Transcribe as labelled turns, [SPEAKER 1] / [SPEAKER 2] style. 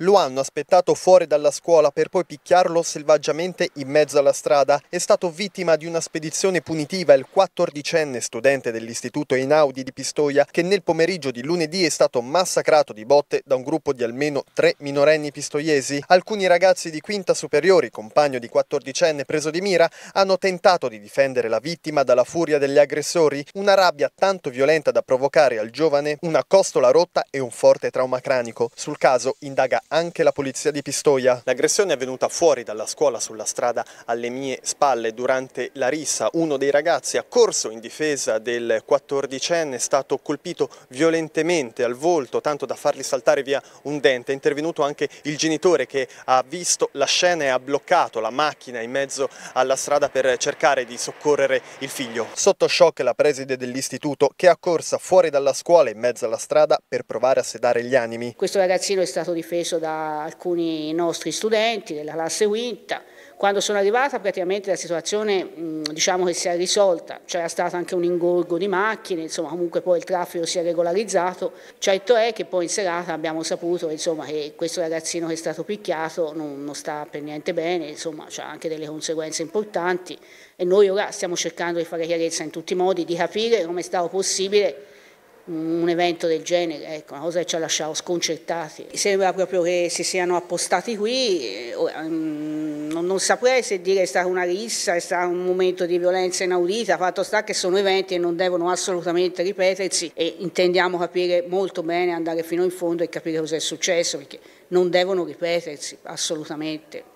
[SPEAKER 1] Lo hanno aspettato fuori dalla scuola per poi picchiarlo selvaggiamente in mezzo alla strada. È stato vittima di una spedizione punitiva il 14enne studente dell'istituto Einaudi di Pistoia che nel pomeriggio di lunedì è stato massacrato di botte da un gruppo di almeno tre minorenni pistoiesi. Alcuni ragazzi di quinta superiori, compagno di 14enne preso di mira, hanno tentato di difendere la vittima dalla furia degli aggressori, una rabbia tanto violenta da provocare al giovane una costola rotta e un forte trauma cranico. Sul caso indaga anche la polizia di Pistoia. L'aggressione è avvenuta fuori dalla scuola sulla strada alle mie spalle durante la rissa. Uno dei ragazzi accorso in difesa del 14enne è stato colpito violentemente al volto tanto da fargli saltare via un dente. È intervenuto anche il genitore che ha visto la scena e ha bloccato la macchina in mezzo alla strada per cercare di soccorrere il figlio. Sotto shock la preside dell'istituto che è accorsa fuori dalla scuola in mezzo alla strada per provare a sedare gli animi.
[SPEAKER 2] Questo ragazzino è stato difeso discorso da alcuni nostri studenti della classe quinta. Quando sono arrivata praticamente la situazione diciamo che si è risolta, c'era stato anche un ingorgo di macchine, insomma comunque poi il traffico si è regolarizzato, certo è che poi in serata abbiamo saputo insomma, che questo ragazzino che è stato picchiato non, non sta per niente bene, insomma ha anche delle conseguenze importanti e noi ora stiamo cercando di fare chiarezza in tutti i modi, di capire come è stato possibile un evento del genere, ecco, una cosa che ci ha lasciato sconcertati. Sembra proprio che si siano appostati qui, eh, mm, non, non saprei se dire è stata una rissa, è stato un momento di violenza inaudita, fatto sta che sono eventi e non devono assolutamente ripetersi e intendiamo capire molto bene, andare fino in fondo e capire cosa è successo, perché non devono ripetersi assolutamente.